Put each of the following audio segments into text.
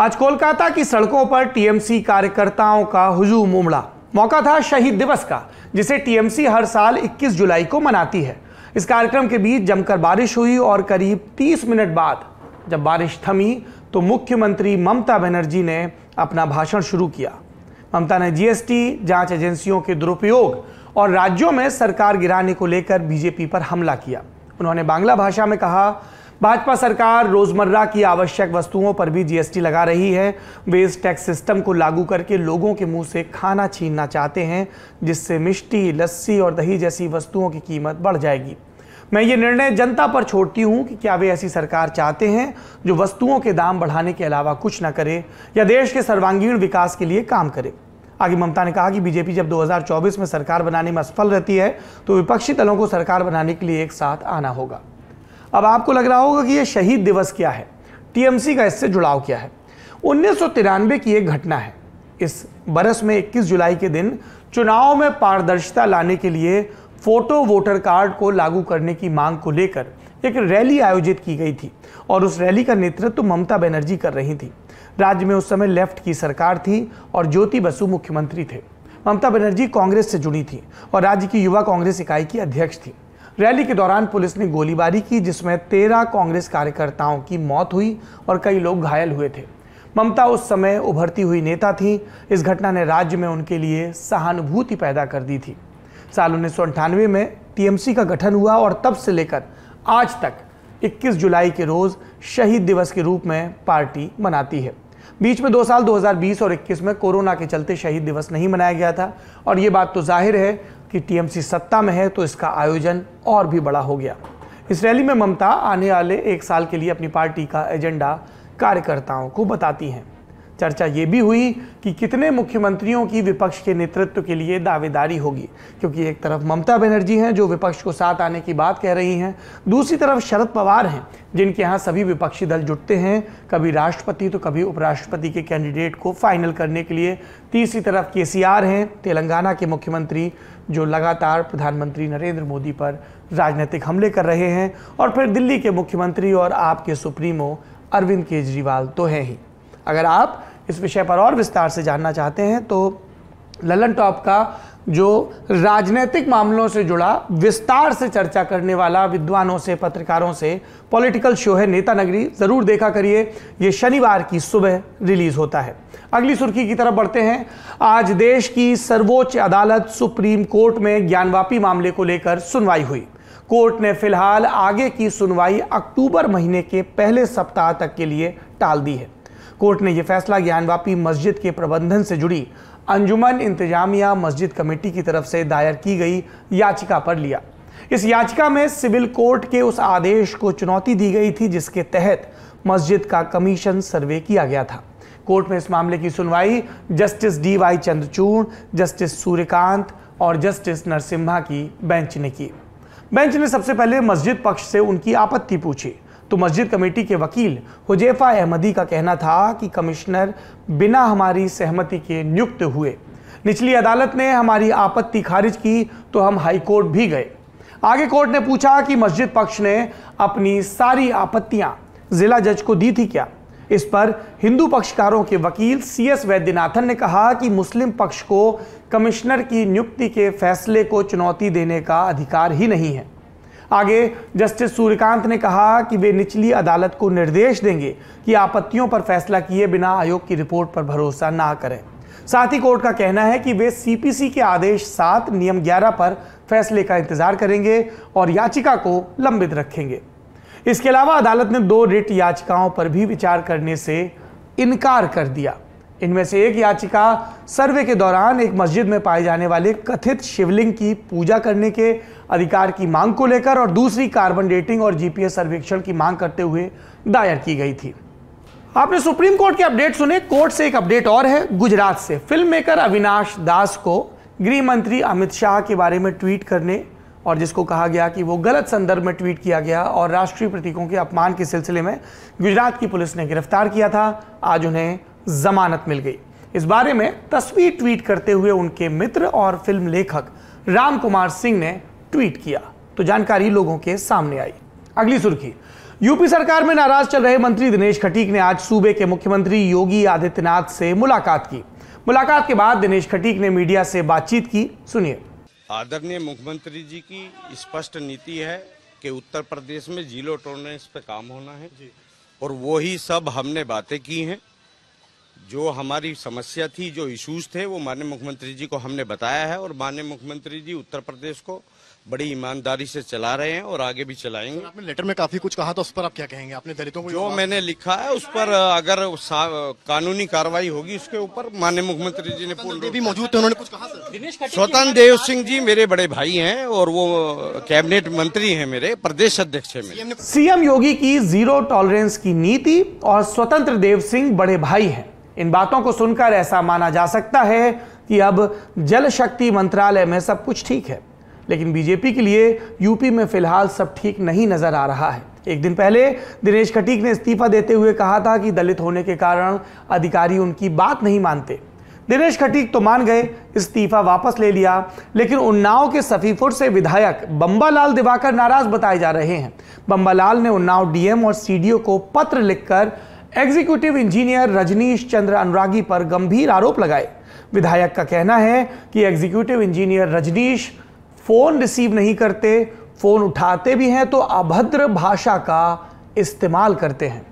आज कोलकाता की सड़कों पर टीएमसी कार्यकर्ताओं का हुजूम उमड़ा मौका था शहीद दिवस का जिसे टीएमसी हर साल 21 जुलाई को मनाती है इस कार्यक्रम के बीच जमकर बारिश हुई और करीब 30 मिनट बाद जब बारिश थमी तो मुख्यमंत्री ममता बनर्जी ने अपना भाषण शुरू किया ममता ने जीएसटी जांच एजेंसियों के दुरुपयोग और राज्यों में सरकार गिराने को लेकर बीजेपी पर हमला किया उन्होंने बांग्ला भाषा में कहा भाजपा सरकार रोजमर्रा की आवश्यक वस्तुओं पर भी जीएसटी लगा रही है वेस्ट टैक्स सिस्टम को लागू करके लोगों के मुंह से खाना छीनना चाहते हैं जिससे मिष्टी लस्सी और दही जैसी वस्तुओं की कीमत बढ़ जाएगी मैं ये निर्णय जनता पर छोड़ती हूँ कि क्या वे ऐसी सरकार चाहते हैं जो वस्तुओं के दाम बढ़ाने के अलावा कुछ न करे या देश के सर्वांगीण विकास के लिए काम करे आगे ममता ने कहा कि बीजेपी जब 2024 में सरकार बनाने में असफल रहती है तो विपक्षी दलों को सरकार बनाने के लिए एक साथ आना होगा अब आपको लग रहा होगा कि यह शहीद दिवस क्या है टीएमसी का इससे जुड़ाव क्या है उन्नीस की एक घटना है इस बरस में 21 जुलाई के दिन चुनाव में पारदर्शिता लाने के लिए फोटो वोटर कार्ड को लागू करने की मांग को लेकर एक रैली आयोजित की गई थी और उस रैली का नेतृत्व तो ममता बनर्जी कर रही थी राज्य में उस समय लेफ्ट की सरकार थी और ज्योति बसु मुख्यमंत्री थे ममता बनर्जी कांग्रेस से जुड़ी थी और राज्य की युवा कांग्रेस इकाई की अध्यक्ष थी रैली के दौरान पुलिस ने गोलीबारी की जिसमें तेरह कांग्रेस कार्यकर्ताओं की मौत हुई और कई लोग घायल हुए थे ममता उस समय उभरती हुई नेता थी इस घटना ने राज्य में उनके लिए सहानुभूति पैदा कर दी थी साल उन्नीस में टीएमसी का गठन हुआ और तब से लेकर आज तक 21 जुलाई के रोज़ शहीद दिवस के रूप में पार्टी मनाती है बीच में दो साल 2020 और 21 में कोरोना के चलते शहीद दिवस नहीं मनाया गया था और ये बात तो जाहिर है कि टीएमसी सत्ता में है तो इसका आयोजन और भी बड़ा हो गया इस रैली में ममता आने वाले एक साल के लिए अपनी पार्टी का एजेंडा कार्यकर्ताओं को बताती हैं चर्चा ये भी हुई कि कितने मुख्यमंत्रियों की विपक्ष के नेतृत्व के लिए दावेदारी होगी क्योंकि एक तरफ ममता बनर्जी हैं जो विपक्ष को साथ आने की बात कह रही हैं दूसरी तरफ शरद पवार हैं जिनके यहाँ सभी विपक्षी दल जुटते हैं कभी राष्ट्रपति तो कभी उपराष्ट्रपति के कैंडिडेट को फाइनल करने के लिए तीसरी तरफ के हैं तेलंगाना के मुख्यमंत्री जो लगातार प्रधानमंत्री नरेंद्र मोदी पर राजनीतिक हमले कर रहे हैं और फिर दिल्ली के मुख्यमंत्री और आपके सुप्रीमो अरविंद केजरीवाल तो हैं ही अगर आप इस विषय पर और विस्तार से जानना चाहते हैं तो ललन टॉप का जो राजनीतिक मामलों से जुड़ा विस्तार से चर्चा करने वाला विद्वानों से पत्रकारों से पॉलिटिकल शो है नेता नगरी ज़रूर देखा करिए यह शनिवार की सुबह रिलीज होता है अगली सुर्खी की तरफ बढ़ते हैं आज देश की सर्वोच्च अदालत सुप्रीम कोर्ट में ज्ञानवापी मामले को लेकर सुनवाई हुई कोर्ट ने फिलहाल आगे की सुनवाई अक्टूबर महीने के पहले सप्ताह तक के लिए टाल दी है कोर्ट ने यह फैसला ज्ञानवापी मस्जिद के प्रबंधन से जुड़ी अंजुमन इंतजामिया मस्जिद कमेटी की तरफ से दायर की गई याचिका पर लिया इस याचिका में सिविल कोर्ट के उस आदेश को चुनौती दी गई थी जिसके तहत मस्जिद का कमीशन सर्वे किया गया था कोर्ट में इस मामले की सुनवाई justice D Y Chandrachud justice Suryakant और जस्टिस नरसिम्हा की बेंच ने की बेंच ने सबसे पहले मस्जिद पक्ष से उनकी आपत्ति पूछी तो मस्जिद कमेटी के वकील हुजैफा अहमदी का कहना था कि कमिश्नर बिना हमारी सहमति के नियुक्त हुए निचली अदालत ने हमारी आपत्ति खारिज की तो हम हाई कोर्ट भी गए आगे कोर्ट ने पूछा कि मस्जिद पक्ष ने अपनी सारी आपत्तियां जिला जज को दी थी क्या इस पर हिंदू पक्षकारों के वकील सी एस वैद्यनाथन ने कहा कि मुस्लिम पक्ष को कमिश्नर की नियुक्ति के फैसले को चुनौती देने का अधिकार ही नहीं है आगे जस्टिस सूर्यकांत ने कहा कि वे निचली अदालत को निर्देश देंगे कि आपत्तियों पर फैसला किए बिना आयोग की रिपोर्ट पर भरोसा ना करें साथ ही कोर्ट का कहना है कि वे सीपीसी के आदेश सात नियम ग्यारह पर फैसले का इंतजार करेंगे और याचिका को लंबित रखेंगे इसके अलावा अदालत ने दो रिट याचिकाओं पर भी विचार करने से इनकार कर दिया इनमें से एक याचिका सर्वे के दौरान एक मस्जिद में पाए जाने वाले कथित शिवलिंग की पूजा करने के अधिकार की मांग को लेकर और दूसरी कार्बन डेटिंग और जीपीएस सर्वेक्षण की मांग करते हुए दायर की गई थी आपने सुप्रीम कोर्ट के अपडेट सुने कोर्ट से एक अपडेट और है गुजरात से फिल्म मेकर अविनाश दास को गृह मंत्री अमित शाह के बारे में ट्वीट करने और जिसको कहा गया कि वो गलत संदर्भ में ट्वीट किया गया और राष्ट्रीय प्रतीकों के अपमान के सिलसिले में गुजरात की पुलिस ने गिरफ्तार किया था आज उन्हें जमानत मिल गई इस बारे में तस्वीर ट्वीट करते हुए उनके मित्र और फिल्म लेखक राम कुमार सिंह ने ट्वीट किया तो जानकारी लोगों के सामने आई अगली सुर्खी यूपी सरकार में नाराज चल रहे मंत्री दिनेश खटीक ने आज सूबे के मुख्यमंत्री योगी आदित्यनाथ से मुलाकात की मुलाकात के बाद दिनेश खटीक ने मीडिया से बातचीत की सुनिए आदरणीय मुख्यमंत्री जी की स्पष्ट नीति है कि उत्तर प्रदेश में जीरो टॉलरेंस पे काम होना है और वो ही सब हमने बातें की हैं जो हमारी समस्या थी जो इश्यूज थे वो माननीय मुख्यमंत्री जी को हमने बताया है और माननीय मुख्यमंत्री जी उत्तर प्रदेश को बड़ी ईमानदारी से चला रहे हैं और आगे भी चलाएंगे आपने लेटर में काफी कुछ कहा था उस पर आप क्या कहेंगे आपने दलितों को जो मैंने लिखा है उस पर अगर कानूनी कार्रवाई होगी उसके ऊपर माननीय मुख्यमंत्री जी ने पूर्ण भी मौजूद थे उन्होंने कुछ कहा स्वतंत्र देव सिंह जी मेरे बड़े भाई हैं और वो कैबिनेट मंत्री हैं मेरे प्रदेश अध्यक्ष है मेरे सीएम योगी की जीरो टॉलरेंस की नीति और स्वतंत्र देव सिंह बड़े भाई हैं इन बातों को सुनकर ऐसा माना जा सकता है कि अब जल शक्ति मंत्रालय में सब कुछ ठीक है लेकिन बीजेपी के लिए यूपी में फिलहाल सब ठीक नहीं नजर आ रहा है एक दिन पहले दिनेश खटीक ने इस्तीफा देते हुए कहा था कि दलित होने के कारण अधिकारी उनकी बात नहीं मानते दिनेश खटीक तो मान गए इस्तीफा वापस ले लिया लेकिन उन्नाव के सफीपुर से विधायक बम्बालाल दिवाकर नाराज बताए जा रहे हैं बम्बालाल ने उन्नाव डीएम और सीडीओ को पत्र लिखकर एग्जीक्यूटिव इंजीनियर रजनीश चंद्र अनुरागी पर गंभीर आरोप लगाए विधायक का कहना है कि executive engineer Rajnish phone receive नहीं करते फ़ोन उठाते भी हैं तो अभद्र भाषा का इस्तेमाल करते हैं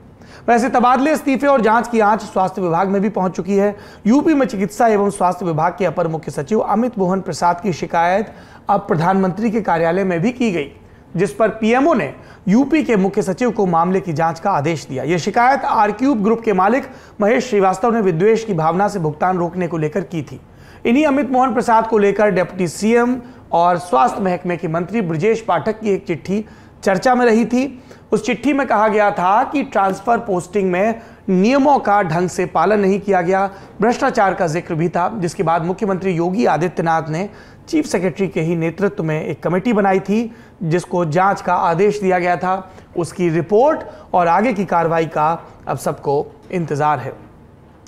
वैसे तबादले इस्तीफे और जांच की आंच स्वास्थ्य विभाग में भी पहुंच चुकी है यूपी में चिकित्सा एवं स्वास्थ्य विभाग के अपर मुख्य सचिव अमित मोहन प्रसाद की शिकायत अब प्रधानमंत्री के कार्यालय में भी की गई जिस पर पीएमओ ने यूपी के मुख्य सचिव को मामले की जांच का आदेश दिया यह शिकायत आरक्यूब ग्रुप के मालिक महेश श्रीवास्तव ने विद्वेश की भावना से भुगतान रोकने को लेकर की थी इन्हीं अमित मोहन प्रसाद को लेकर डेप्टी सीएम और स्वास्थ्य महकमे के मंत्री ब्रजेश पाठक की एक चिट्ठी चर्चा में रही थी उस चिट्ठी में कहा गया था कि ट्रांसफर पोस्टिंग में नियमों का ढंग से पालन नहीं किया गया भ्रष्टाचार का जिक्र भी था जिसके बाद मुख्यमंत्री योगी आदित्यनाथ ने चीफ सेक्रेटरी के ही नेतृत्व में एक कमेटी बनाई थी जिसको जांच का आदेश दिया गया था उसकी रिपोर्ट और आगे की कार्रवाई का अब सबको इंतज़ार है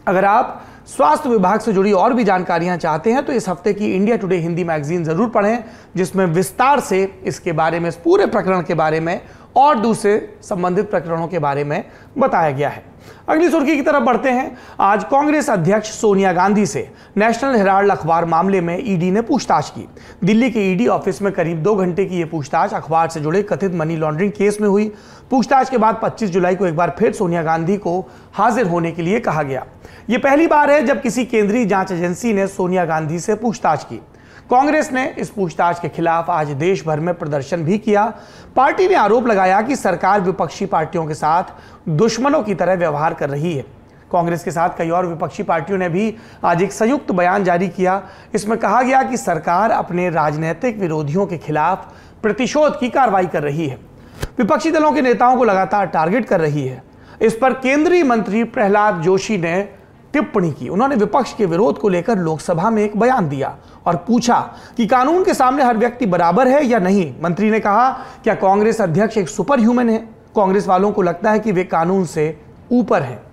अगर आप स्वास्थ्य विभाग से जुड़ी और भी जानकारियां चाहते हैं तो इस हफ्ते की इंडिया टुडे हिंदी मैगजीन जरूर पढ़ें जिसमें विस्तार से इसके बारे में इस पूरे प्रकरण के बारे में और दूसरे संबंधित प्रकरणों के बारे में बताया गया है अगली सुर्खी की तरफ बढ़ते हैं आज कांग्रेस अध्यक्ष सोनिया गांधी से नेशनल हेराल्ड अखबार मामले में ईडी ने पूछताछ की दिल्ली के ईडी ऑफिस में करीब दो घंटे की यह पूछताछ अखबार से जुड़े कथित मनी लॉन्ड्रिंग केस में हुई पूछताछ के बाद 25 जुलाई को एक बार फिर सोनिया गांधी को हाजिर होने के लिए कहा गया यह पहली बार है जब किसी केंद्रीय जांच एजेंसी ने सोनिया गांधी से पूछताछ की कांग्रेस ने इस पूछताछ के खिलाफ आज देश भर में प्रदर्शन भी किया पार्टी ने आरोप लगाया कि सरकार विपक्षी पार्टियों के साथ दुश्मनों की तरह व्यवहार कर रही है कांग्रेस के साथ कई और विपक्षी पार्टियों ने भी आज एक संयुक्त बयान जारी किया इसमें कहा गया कि सरकार अपने राजनीतिक विरोधियों के खिलाफ प्रतिशोध की कार्रवाई कर रही है विपक्षी दलों के नेताओं को लगातार टारगेट कर रही है इस पर केंद्रीय मंत्री प्रहलाद जोशी ने टिप्पणी की उन्होंने विपक्ष के विरोध को लेकर लोकसभा में एक बयान दिया और पूछा कि कानून के सामने हर व्यक्ति बराबर है या नहीं मंत्री ने कहा क्या कांग्रेस अध्यक्ष एक सुपर ह्यूमन है कांग्रेस वालों को लगता है कि वे कानून से ऊपर हैं